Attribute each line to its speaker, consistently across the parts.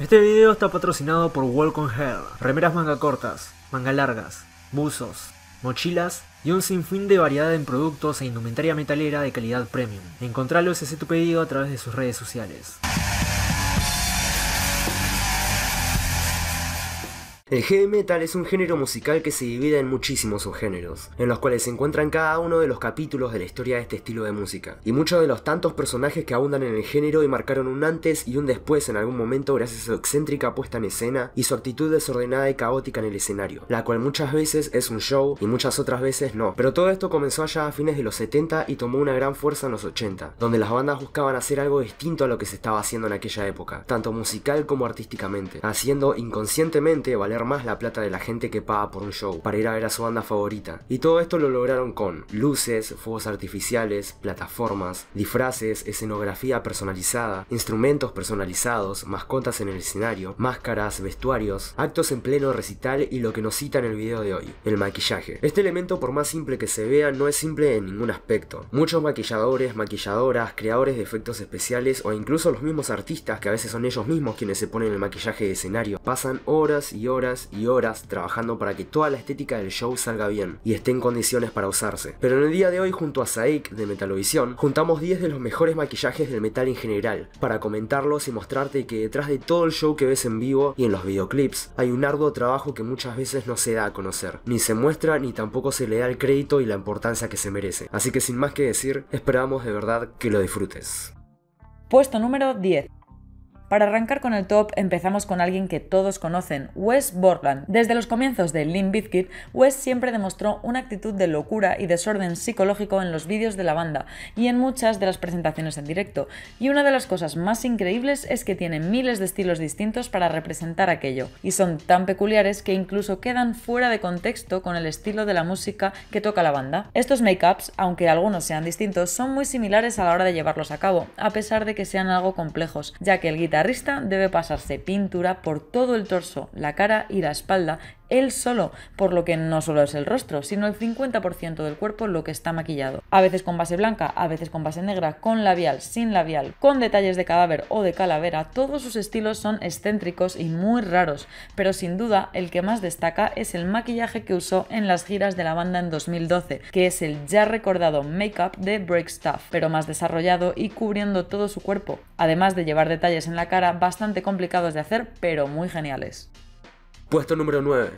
Speaker 1: Este video está patrocinado por Welcome Hair, remeras manga cortas, manga largas, buzos, mochilas y un sinfín de variedad en productos e indumentaria metalera de calidad premium. Encontralos y tu pedido a través de sus redes sociales. El heavy metal es un género musical que se divide en muchísimos subgéneros, en los cuales se encuentran cada uno de los capítulos de la historia de este estilo de música, y muchos de los tantos personajes que abundan en el género y marcaron un antes y un después en algún momento gracias a su excéntrica puesta en escena y su actitud desordenada y caótica en el escenario, la cual muchas veces es un show y muchas otras veces no. Pero todo esto comenzó allá a fines de los 70 y tomó una gran fuerza en los 80, donde las bandas buscaban hacer algo distinto a lo que se estaba haciendo en aquella época, tanto musical como artísticamente, haciendo inconscientemente valer más la plata de la gente que paga por un show para ir a ver a su banda favorita. Y todo esto lo lograron con luces, fuegos artificiales, plataformas, disfraces, escenografía personalizada, instrumentos personalizados, mascotas en el escenario, máscaras, vestuarios, actos en pleno recital y lo que nos cita en el video de hoy, el maquillaje. Este elemento por más simple que se vea no es simple en ningún aspecto. Muchos maquilladores, maquilladoras, creadores de efectos especiales o incluso los mismos artistas que a veces son ellos mismos quienes se ponen el maquillaje de escenario, pasan horas y horas y horas trabajando para que toda la estética del show salga bien y esté en condiciones para usarse. Pero en el día de hoy junto a Saik de Metalovisión juntamos 10 de los mejores maquillajes del metal en general para comentarlos y mostrarte que detrás de todo el show que ves en vivo y en los videoclips hay un arduo trabajo que muchas veces no se da a conocer, ni se muestra ni tampoco se le da el crédito y la importancia que se merece. Así que sin más que decir, esperamos de verdad que lo disfrutes.
Speaker 2: Puesto número 10. Para arrancar con el top, empezamos con alguien que todos conocen, Wes Borland. Desde los comienzos de Limp Bizkit, Wes siempre demostró una actitud de locura y desorden psicológico en los vídeos de la banda y en muchas de las presentaciones en directo. Y una de las cosas más increíbles es que tiene miles de estilos distintos para representar aquello, y son tan peculiares que incluso quedan fuera de contexto con el estilo de la música que toca la banda. Estos make-ups, aunque algunos sean distintos, son muy similares a la hora de llevarlos a cabo, a pesar de que sean algo complejos, ya que el guitarra rista debe pasarse pintura por todo el torso, la cara y la espalda él solo, por lo que no solo es el rostro, sino el 50% del cuerpo lo que está maquillado. A veces con base blanca, a veces con base negra, con labial, sin labial, con detalles de cadáver o de calavera, todos sus estilos son excéntricos y muy raros, pero sin duda el que más destaca es el maquillaje que usó en las giras de la banda en 2012, que es el ya recordado make-up de Break Stuff, pero más desarrollado y cubriendo todo su cuerpo, además de llevar detalles en la cara bastante complicados de hacer, pero muy geniales.
Speaker 1: Puesto número 9.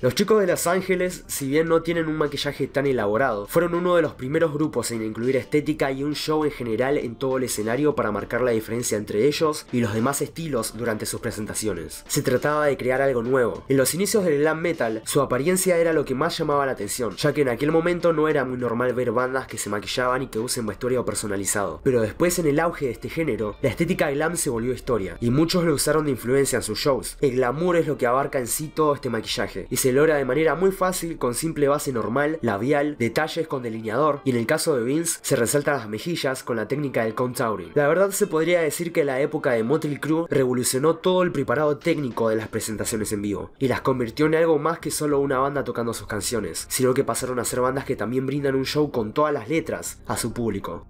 Speaker 1: Los chicos de Los Ángeles, si bien no tienen un maquillaje tan elaborado, fueron uno de los primeros grupos en incluir estética y un show en general en todo el escenario para marcar la diferencia entre ellos y los demás estilos durante sus presentaciones. Se trataba de crear algo nuevo. En los inicios del glam metal, su apariencia era lo que más llamaba la atención, ya que en aquel momento no era muy normal ver bandas que se maquillaban y que usen vestuario personalizado. Pero después en el auge de este género, la estética glam se volvió historia, y muchos lo usaron de influencia en sus shows. El glamour es lo que abarca en sí todo este maquillaje, se logra de manera muy fácil con simple base normal, labial, detalles con delineador y en el caso de Vince se resaltan las mejillas con la técnica del contouring. La verdad se podría decir que la época de Motley Crue revolucionó todo el preparado técnico de las presentaciones en vivo y las convirtió en algo más que solo una banda tocando sus canciones, sino que pasaron a ser bandas que también brindan un show con todas las letras a su público.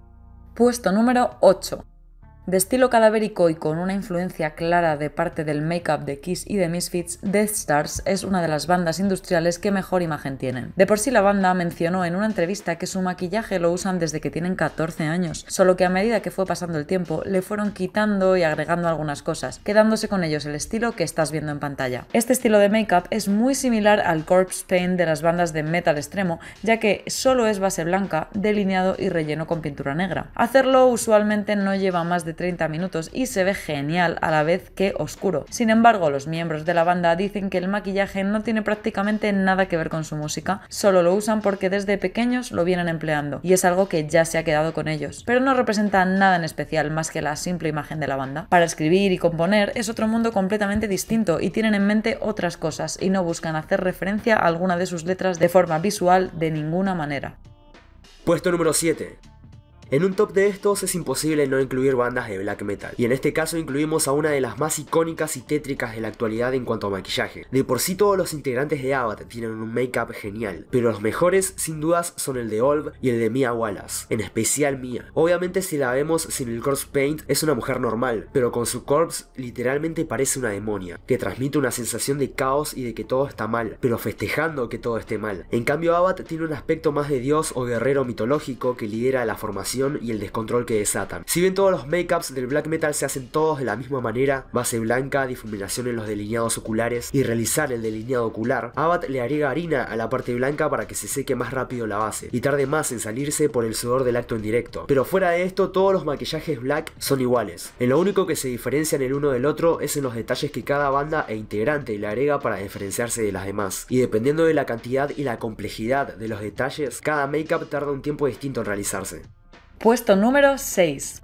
Speaker 2: Puesto número 8. De estilo cadavérico y con una influencia clara de parte del make-up de Kiss y de Misfits, Death Stars es una de las bandas industriales que mejor imagen tienen. De por sí la banda mencionó en una entrevista que su maquillaje lo usan desde que tienen 14 años, solo que a medida que fue pasando el tiempo le fueron quitando y agregando algunas cosas, quedándose con ellos el estilo que estás viendo en pantalla. Este estilo de make-up es muy similar al corpse paint de las bandas de metal extremo, ya que solo es base blanca, delineado y relleno con pintura negra. Hacerlo usualmente no lleva más de 30 minutos y se ve genial a la vez que oscuro. Sin embargo, los miembros de la banda dicen que el maquillaje no tiene prácticamente nada que ver con su música, solo lo usan porque desde pequeños lo vienen empleando y es algo que ya se ha quedado con ellos, pero no representa nada en especial más que la simple imagen de la banda. Para escribir y componer es otro mundo completamente distinto y tienen en mente otras cosas y no buscan hacer referencia a alguna de sus letras de forma visual de ninguna manera.
Speaker 1: Puesto número 7. En un top de estos es imposible no incluir bandas de black metal, y en este caso incluimos a una de las más icónicas y tétricas de la actualidad en cuanto a maquillaje. De por sí todos los integrantes de Abbott tienen un make-up genial, pero los mejores sin dudas son el de Olv y el de Mia Wallace, en especial Mia. Obviamente si la vemos sin el corpse paint es una mujer normal, pero con su corpse literalmente parece una demonia, que transmite una sensación de caos y de que todo está mal, pero festejando que todo esté mal. En cambio Abbott tiene un aspecto más de dios o guerrero mitológico que lidera la formación y el descontrol que desatan. Si bien todos los makeups del black metal se hacen todos de la misma manera, base blanca, difuminación en los delineados oculares y realizar el delineado ocular, Abbott le agrega harina a la parte blanca para que se seque más rápido la base y tarde más en salirse por el sudor del acto en directo. Pero fuera de esto, todos los maquillajes black son iguales. En lo único que se diferencian el uno del otro es en los detalles que cada banda e integrante le agrega para diferenciarse de las demás. Y dependiendo de la cantidad y la complejidad de los detalles, cada make-up tarda un tiempo distinto en realizarse.
Speaker 2: Puesto número 6.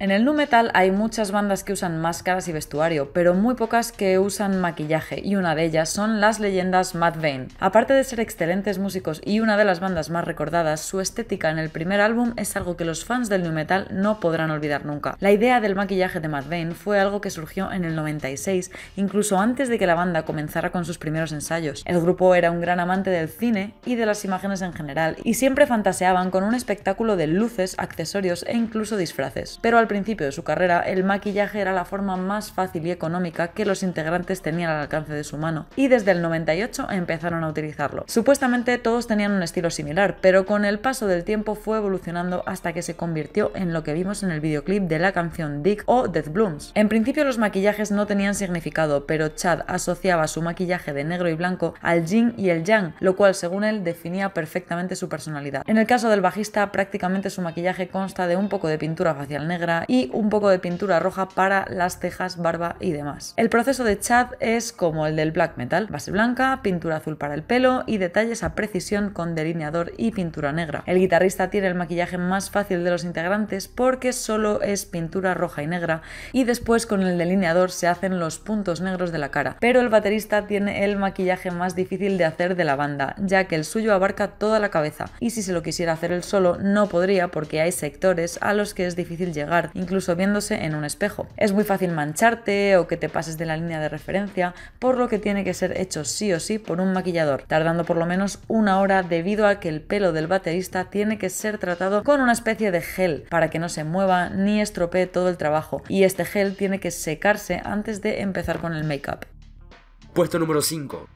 Speaker 2: En el nu metal hay muchas bandas que usan máscaras y vestuario, pero muy pocas que usan maquillaje, y una de ellas son las leyendas Mad vein Aparte de ser excelentes músicos y una de las bandas más recordadas, su estética en el primer álbum es algo que los fans del nu metal no podrán olvidar nunca. La idea del maquillaje de Mad vein fue algo que surgió en el 96, incluso antes de que la banda comenzara con sus primeros ensayos. El grupo era un gran amante del cine y de las imágenes en general, y siempre fantaseaban con un espectáculo de luces, accesorios e incluso disfraces. Pero al principio de su carrera, el maquillaje era la forma más fácil y económica que los integrantes tenían al alcance de su mano, y desde el 98 empezaron a utilizarlo. Supuestamente todos tenían un estilo similar, pero con el paso del tiempo fue evolucionando hasta que se convirtió en lo que vimos en el videoclip de la canción Dick o Death Blooms. En principio los maquillajes no tenían significado, pero Chad asociaba su maquillaje de negro y blanco al yin y el yang, lo cual según él definía perfectamente su personalidad. En el caso del bajista prácticamente su maquillaje consta de un poco de pintura facial negra, y un poco de pintura roja para las cejas, barba y demás. El proceso de Chad es como el del black metal, base blanca, pintura azul para el pelo y detalles a precisión con delineador y pintura negra. El guitarrista tiene el maquillaje más fácil de los integrantes porque solo es pintura roja y negra y después con el delineador se hacen los puntos negros de la cara. Pero el baterista tiene el maquillaje más difícil de hacer de la banda, ya que el suyo abarca toda la cabeza y si se lo quisiera hacer él solo no podría porque hay sectores a los que es difícil llegar incluso viéndose en un espejo. Es muy fácil mancharte o que te pases de la línea de referencia, por lo que tiene que ser hecho sí o sí por un maquillador, tardando por lo menos una hora debido a que el pelo del baterista tiene que ser tratado con una especie de gel para que no se mueva ni estropee todo el trabajo, y este gel tiene que secarse antes de empezar con el make-up.
Speaker 1: Puesto número 5.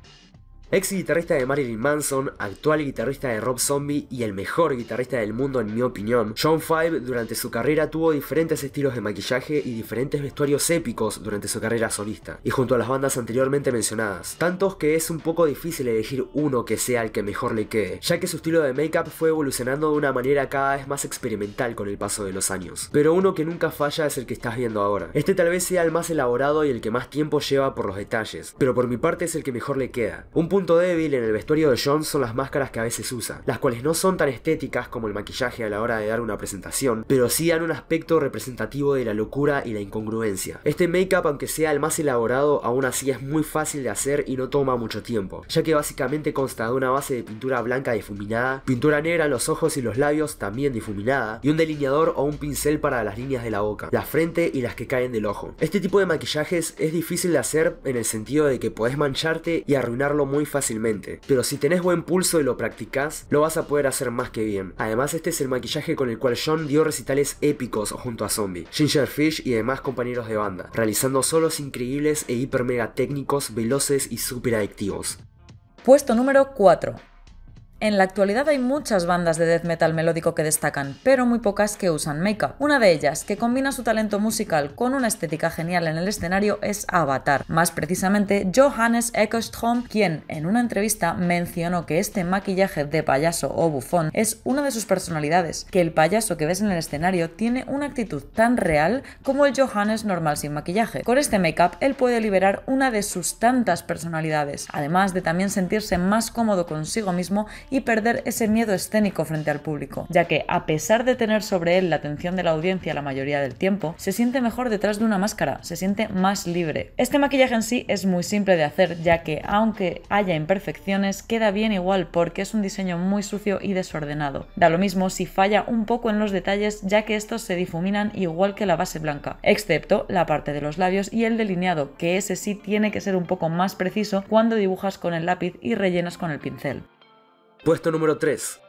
Speaker 1: Ex guitarrista de Marilyn Manson, actual guitarrista de Rob Zombie y el mejor guitarrista del mundo en mi opinión, John Five durante su carrera tuvo diferentes estilos de maquillaje y diferentes vestuarios épicos durante su carrera solista, y junto a las bandas anteriormente mencionadas, tantos que es un poco difícil elegir uno que sea el que mejor le quede, ya que su estilo de make-up fue evolucionando de una manera cada vez más experimental con el paso de los años, pero uno que nunca falla es el que estás viendo ahora. Este tal vez sea el más elaborado y el que más tiempo lleva por los detalles, pero por mi parte es el que mejor le queda. Un punto débil en el vestuario de John son las máscaras que a veces usa, las cuales no son tan estéticas como el maquillaje a la hora de dar una presentación, pero sí dan un aspecto representativo de la locura y la incongruencia. Este make-up, aunque sea el más elaborado, aún así es muy fácil de hacer y no toma mucho tiempo, ya que básicamente consta de una base de pintura blanca difuminada, pintura negra en los ojos y los labios también difuminada, y un delineador o un pincel para las líneas de la boca, la frente y las que caen del ojo. Este tipo de maquillajes es difícil de hacer en el sentido de que podés mancharte y arruinarlo muy fácilmente, pero si tenés buen pulso y lo practicás, lo vas a poder hacer más que bien. Además este es el maquillaje con el cual John dio recitales épicos junto a Zombie, Fish y demás compañeros de banda, realizando solos increíbles e hiper mega técnicos, veloces y super adictivos. Puesto número 4.
Speaker 2: En la actualidad hay muchas bandas de death metal melódico que destacan, pero muy pocas que usan make-up. Una de ellas, que combina su talento musical con una estética genial en el escenario, es Avatar. Más precisamente, Johannes Ekström, quien en una entrevista mencionó que este maquillaje de payaso o bufón es una de sus personalidades, que el payaso que ves en el escenario tiene una actitud tan real como el Johannes normal sin maquillaje. Con este make-up, él puede liberar una de sus tantas personalidades, además de también sentirse más cómodo consigo mismo y perder ese miedo escénico frente al público, ya que a pesar de tener sobre él la atención de la audiencia la mayoría del tiempo, se siente mejor detrás de una máscara, se siente más libre. Este maquillaje en sí es muy simple de hacer, ya que aunque haya imperfecciones, queda bien igual porque es un diseño muy sucio y desordenado. Da lo mismo si falla un poco en los detalles, ya que estos se difuminan igual que la base blanca, excepto la parte de los labios y el delineado, que ese sí tiene que ser un poco más preciso cuando dibujas con el lápiz y rellenas con el pincel.
Speaker 1: Puesto número 3.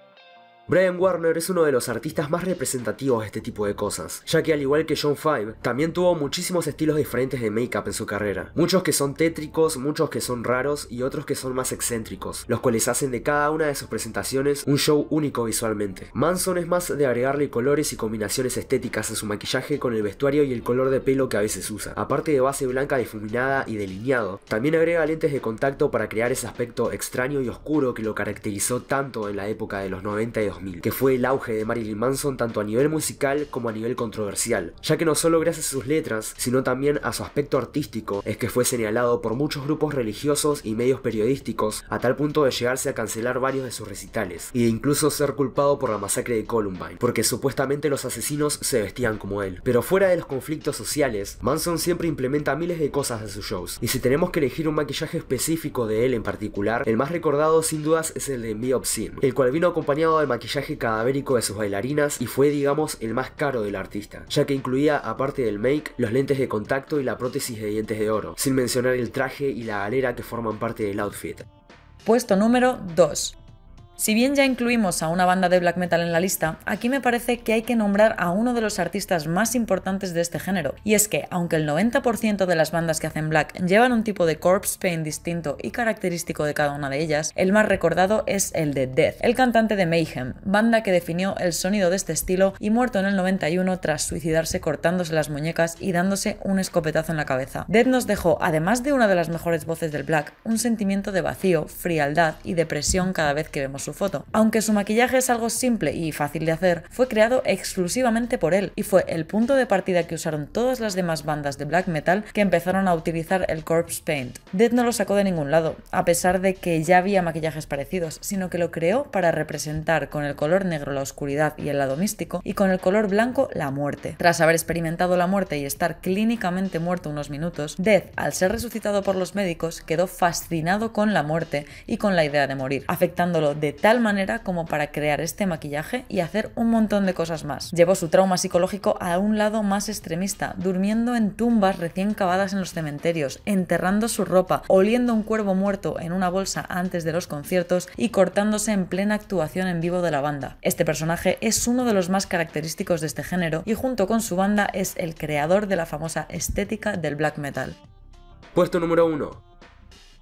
Speaker 1: Brian Warner es uno de los artistas más representativos de este tipo de cosas, ya que al igual que John Five, también tuvo muchísimos estilos diferentes de make-up en su carrera. Muchos que son tétricos, muchos que son raros y otros que son más excéntricos, los cuales hacen de cada una de sus presentaciones un show único visualmente. Manson es más de agregarle colores y combinaciones estéticas a su maquillaje con el vestuario y el color de pelo que a veces usa. Aparte de base blanca difuminada y delineado, también agrega lentes de contacto para crear ese aspecto extraño y oscuro que lo caracterizó tanto en la época de los 90 y que fue el auge de Marilyn Manson tanto a nivel musical como a nivel controversial, ya que no solo gracias a sus letras, sino también a su aspecto artístico, es que fue señalado por muchos grupos religiosos y medios periodísticos a tal punto de llegarse a cancelar varios de sus recitales, e incluso ser culpado por la masacre de Columbine, porque supuestamente los asesinos se vestían como él. Pero fuera de los conflictos sociales, Manson siempre implementa miles de cosas en sus shows, y si tenemos que elegir un maquillaje específico de él en particular, el más recordado sin dudas es el de Me Obscene, el cual vino acompañado del maquillaje cadavérico de sus bailarinas y fue, digamos, el más caro del artista, ya que incluía, aparte del make, los lentes de contacto y la prótesis de dientes de oro, sin mencionar el traje y la galera que forman parte del outfit. Puesto número
Speaker 2: 2. Si bien ya incluimos a una banda de black metal en la lista, aquí me parece que hay que nombrar a uno de los artistas más importantes de este género. Y es que, aunque el 90% de las bandas que hacen black llevan un tipo de corpse paint distinto y característico de cada una de ellas, el más recordado es el de Death, el cantante de Mayhem, banda que definió el sonido de este estilo y muerto en el 91 tras suicidarse cortándose las muñecas y dándose un escopetazo en la cabeza. Death nos dejó, además de una de las mejores voces del black, un sentimiento de vacío, frialdad y depresión cada vez que vemos foto. Aunque su maquillaje es algo simple y fácil de hacer, fue creado exclusivamente por él y fue el punto de partida que usaron todas las demás bandas de black metal que empezaron a utilizar el corpse paint. Death no lo sacó de ningún lado, a pesar de que ya había maquillajes parecidos, sino que lo creó para representar con el color negro la oscuridad y el lado místico y con el color blanco la muerte. Tras haber experimentado la muerte y estar clínicamente muerto unos minutos, Death, al ser resucitado por los médicos, quedó fascinado con la muerte y con la idea de morir, afectándolo de tal manera como para crear este maquillaje y hacer un montón de cosas más. Llevó su trauma psicológico a un lado más extremista, durmiendo en tumbas recién cavadas en los cementerios, enterrando su ropa, oliendo un cuervo muerto en una bolsa antes de los conciertos y cortándose en plena actuación en vivo de la banda. Este personaje es uno de los más característicos de este género y junto con su banda es el creador de la famosa estética del black metal.
Speaker 1: Puesto número 1.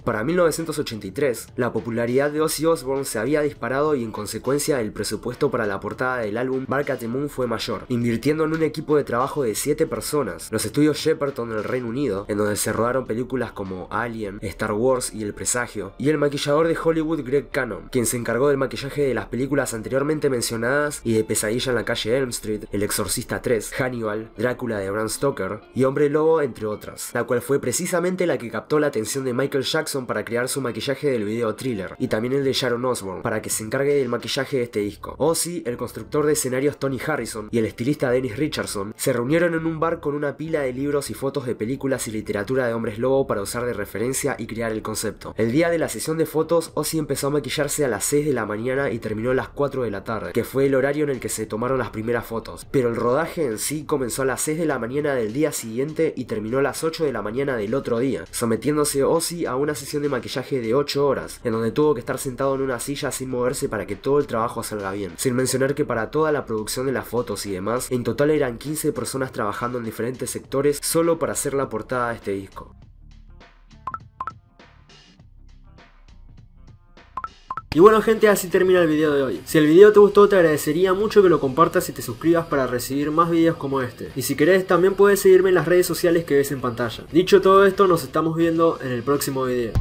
Speaker 1: Para 1983, la popularidad de Ozzy Osbourne se había disparado y en consecuencia el presupuesto para la portada del álbum Bark at Moon fue mayor, invirtiendo en un equipo de trabajo de 7 personas. Los estudios Shepperton el Reino Unido, en donde se rodaron películas como Alien, Star Wars y El Presagio, y el maquillador de Hollywood Greg Cannon, quien se encargó del maquillaje de las películas anteriormente mencionadas y de Pesadilla en la calle Elm Street, El Exorcista 3, Hannibal, Drácula de Bram Stoker y Hombre Lobo, entre otras, la cual fue precisamente la que captó la atención de Michael Jackson para crear su maquillaje del video Thriller, y también el de Sharon Osbourne, para que se encargue del maquillaje de este disco. Ozzy, el constructor de escenarios Tony Harrison, y el estilista Dennis Richardson, se reunieron en un bar con una pila de libros y fotos de películas y literatura de hombres lobo para usar de referencia y crear el concepto. El día de la sesión de fotos, Ozzy empezó a maquillarse a las 6 de la mañana y terminó a las 4 de la tarde, que fue el horario en el que se tomaron las primeras fotos. Pero el rodaje en sí comenzó a las 6 de la mañana del día siguiente y terminó a las 8 de la mañana del otro día, sometiéndose Ozzy a una sesión de maquillaje de 8 horas, en donde tuvo que estar sentado en una silla sin moverse para que todo el trabajo salga bien. Sin mencionar que para toda la producción de las fotos y demás, en total eran 15 personas trabajando en diferentes sectores solo para hacer la portada de este disco. Y bueno gente, así termina el video de hoy. Si el video te gustó te agradecería mucho que lo compartas y te suscribas para recibir más videos como este. Y si querés también puedes seguirme en las redes sociales que ves en pantalla. Dicho todo esto, nos estamos viendo en el próximo video.